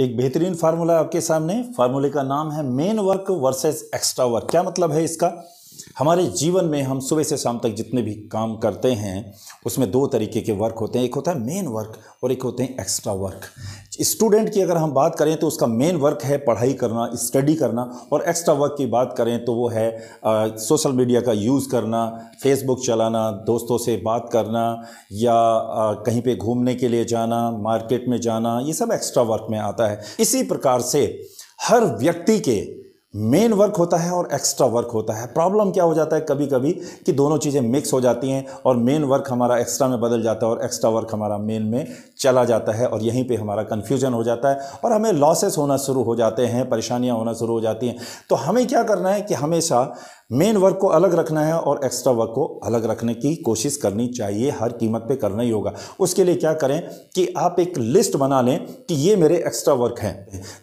एक बेहतरीन फार्मूला आपके सामने फार्मूले का नाम है main work versus extra work क्या मतलब है इसका हमारे जीवन में हम सुबह से शाम तक जितने भी काम करते हैं उसमें दो तरीके के वर्क होते हैं एक होता है मेन वर्क और एक होते हैं एक्स्ट्रा वर्क स्टूडेंट की अगर हम बात करें तो उसका मेन वर्क है पढ़ाई करना स्टडी करना और एक्स्ट्रा वर्क की बात करें तो वो है सोशल मीडिया का यूज़ करना फेसबुक चलाना दोस्तों से बात करना या आ, कहीं पे घूमने के लिए जाना मार्केट में जाना ये सब एक्स्ट्रा वर्क में आता है इसी प्रकार से हर व्यक्ति के मेन वर्क होता है और एक्स्ट्रा वर्क होता है प्रॉब्लम क्या हो जाता है कभी कभी कि दोनों चीज़ें मिक्स हो जाती हैं और मेन वर्क हमारा एक्स्ट्रा में बदल जाता है और एक्स्ट्रा वर्क हमारा मेन में चला जाता है और यहीं पे हमारा कन्फ्यूजन हो जाता है और हमें लॉसेस होना शुरू हो जाते हैं परेशानियाँ होना शुरू हो जाती हैं तो हमें क्या करना है कि हमेशा मेन वर्क को अलग रखना है और एक्स्ट्रा वर्क को अलग रखने की कोशिश करनी चाहिए हर कीमत पे करना ही होगा उसके लिए क्या करें कि आप एक लिस्ट बना लें कि ये मेरे एक्स्ट्रा वर्क हैं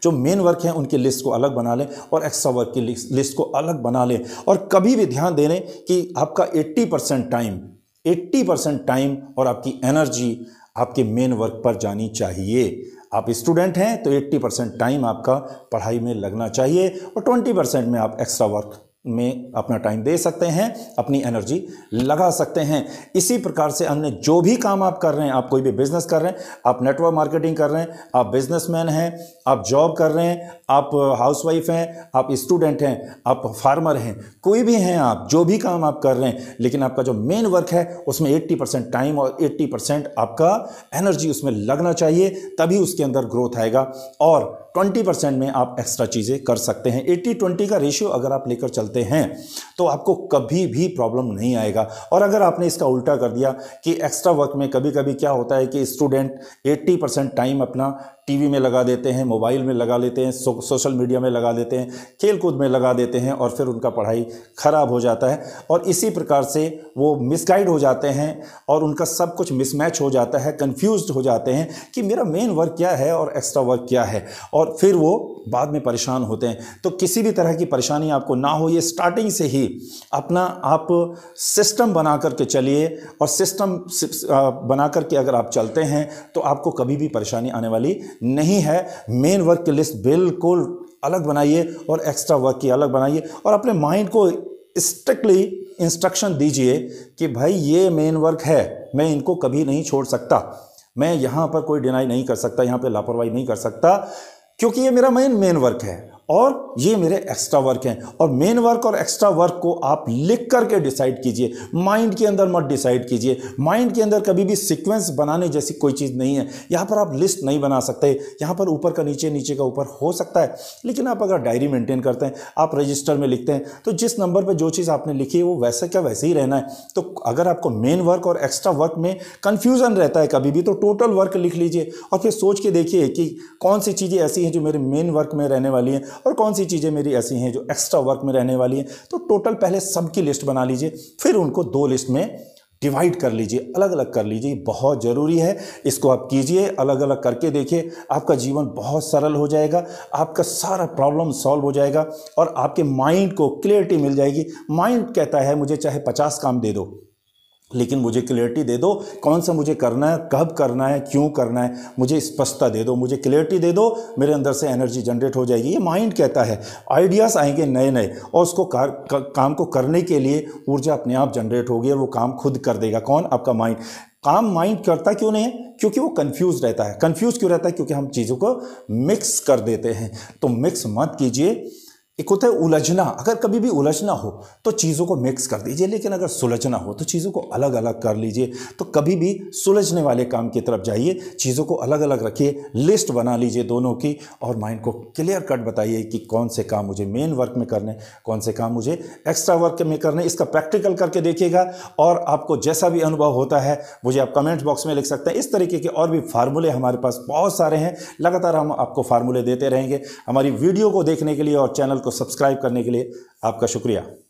जो मेन वर्क हैं उनकी लिस्ट को अलग बना लें और टैक्स सवर की लिस्ट को अलग बना लें और कभी भी ध्यान दे लें कि आपका 80 परसेंट टाइम 80 परसेंट टाइम और आपकी एनर्जी आपके मेन वर्क पर जानी चाहिए आप स्टूडेंट हैं तो 80 परसेंट टाइम आपका पढ़ाई में लगना चाहिए और 20 परसेंट में आप एक्स्ट्रा वर्क में अपना टाइम दे सकते हैं अपनी एनर्जी लगा सकते हैं इसी प्रकार से अन्य जो भी काम आप कर रहे हैं आप कोई भी बिजनेस कर रहे हैं आप नेटवर्क मार्केटिंग कर रहे हैं आप बिजनेसमैन हैं आप जॉब कर रहे हैं आप हाउसवाइफ हैं आप स्टूडेंट हैं आप फार्मर हैं कोई भी हैं आप जो भी काम आप कर रहे हैं लेकिन आपका जो मेन वर्क है उसमें एट्टी परसेंट टाइम और एट्टी परसेंट आपका एनर्जी उसमें लगना चाहिए तभी उसके अंदर ग्रोथ आएगा और ट्वेंटी परसेंट में आप एक्स्ट्रा चीज़ें कर सकते हैं एट्टी ट्वेंटी का रेशियो अगर आप लेकर चलते सकते हैं तो आपको कभी भी प्रॉब्लम नहीं आएगा और अगर आपने इसका उल्टा कर दिया कि एक्स्ट्रा वर्क में कभी कभी क्या होता है कि स्टूडेंट 80 परसेंट टाइम अपना टीवी में लगा देते हैं मोबाइल में लगा लेते हैं सो, सोशल मीडिया में लगा देते हैं खेल कूद में लगा देते हैं और फिर उनका पढ़ाई ख़राब हो जाता है और इसी प्रकार से वो मिसगाइड हो जाते हैं और उनका सब कुछ मिसमैच हो जाता है कंफ्यूज हो जाते हैं कि मेरा मेन वर्क क्या है और एक्स्ट्रा वर्क क्या है और फिर वो बाद में परेशान होते हैं तो किसी भी तरह की परेशानी आपको ना हो ये चाहिए स्टार्टिंग से ही अपना आप सिस्टम बना करके चलिए और सिस्टम बना करके अगर आप चलते हैं तो आपको कभी भी परेशानी आने वाली नहीं है मेन वर्क की लिस्ट बिल्कुल अलग बनाइए और एक्स्ट्रा वर्क की अलग बनाइए और अपने माइंड को स्ट्रिक्टली इंस्ट्रक्शन दीजिए कि भाई ये मेन वर्क है मैं इनको कभी नहीं छोड़ सकता मैं यहाँ पर कोई डिनाई नहीं कर सकता यहाँ पर लापरवाही नहीं कर सकता क्योंकि ये मेरा मेन मेन वर्क है और ये मेरे एक्स्ट्रा वर्क हैं और मेन वर्क और एक्स्ट्रा वर्क को आप लिख करके डिसाइड कीजिए माइंड के अंदर मत डिसाइड कीजिए माइंड के अंदर कभी भी सीक्वेंस बनाने जैसी कोई चीज़ नहीं है यहाँ पर आप लिस्ट नहीं बना सकते यहाँ पर ऊपर का नीचे नीचे का ऊपर हो सकता है लेकिन आप अगर डायरी मेंटेन करते हैं आप रजिस्टर में लिखते हैं तो जिस नंबर पर जो चीज़ आपने लिखी है वो वैसे क्या वैसे ही रहना है तो अगर आपको मेन वर्क और एक्स्ट्रा वर्क में कन्फ्यूज़न रहता है कभी भी तो टोटल वर्क लिख लीजिए और फिर सोच के देखिए कि कौन सी चीज़ें ऐसी हैं जो मेरे मेन वर्क में रहने वाली हैं और कौन सी चीज़ें मेरी ऐसी हैं जो एक्स्ट्रा वर्क में रहने वाली हैं तो टोटल पहले सबकी लिस्ट बना लीजिए फिर उनको दो लिस्ट में डिवाइड कर लीजिए अलग अलग कर लीजिए बहुत ज़रूरी है इसको आप कीजिए अलग अलग करके देखिए आपका जीवन बहुत सरल हो जाएगा आपका सारा प्रॉब्लम सॉल्व हो जाएगा और आपके माइंड को क्लियरिटी मिल जाएगी माइंड कहता है मुझे चाहे पचास काम दे दो लेकिन मुझे क्लियरिटी दे दो कौन सा मुझे करना है कब करना है क्यों करना है मुझे स्पष्टता दे दो मुझे क्लियरिटी दे दो मेरे अंदर से एनर्जी जनरेट हो जाएगी ये माइंड कहता है आइडियाज़ आएंगे नए नए और उसको कार, का, काम को करने के लिए ऊर्जा अपने आप जनरेट होगी और वो काम खुद कर देगा कौन आपका माइंड काम माइंड करता क्यों नहीं है क्योंकि वो कंफ्यूज रहता है कंफ्यूज क्यों रहता है क्योंकि हम चीज़ों को मिक्स कर देते हैं तो मिक्स मत कीजिए एक होता है उलझना अगर कभी भी उलझना हो तो चीज़ों को मिक्स कर दीजिए लेकिन अगर सुलझना हो तो चीज़ों को अलग अलग कर लीजिए तो कभी भी सुलझने वाले काम की तरफ जाइए चीज़ों को अलग अलग रखिए लिस्ट बना लीजिए दोनों की और माइंड को क्लियर कट बताइए कि कौन से काम मुझे मेन वर्क में करने कौन से काम मुझे एक्स्ट्रा वर्क में करने इसका प्रैक्टिकल करके देखिएगा और आपको जैसा भी अनुभव होता है मुझे आप कमेंट बॉक्स में लिख सकते हैं इस तरीके के और भी फार्मूले हमारे पास बहुत सारे हैं लगातार हम आपको फार्मूले देते रहेंगे हमारी वीडियो को देखने के लिए और चैनल को को सब्सक्राइब करने के लिए आपका शुक्रिया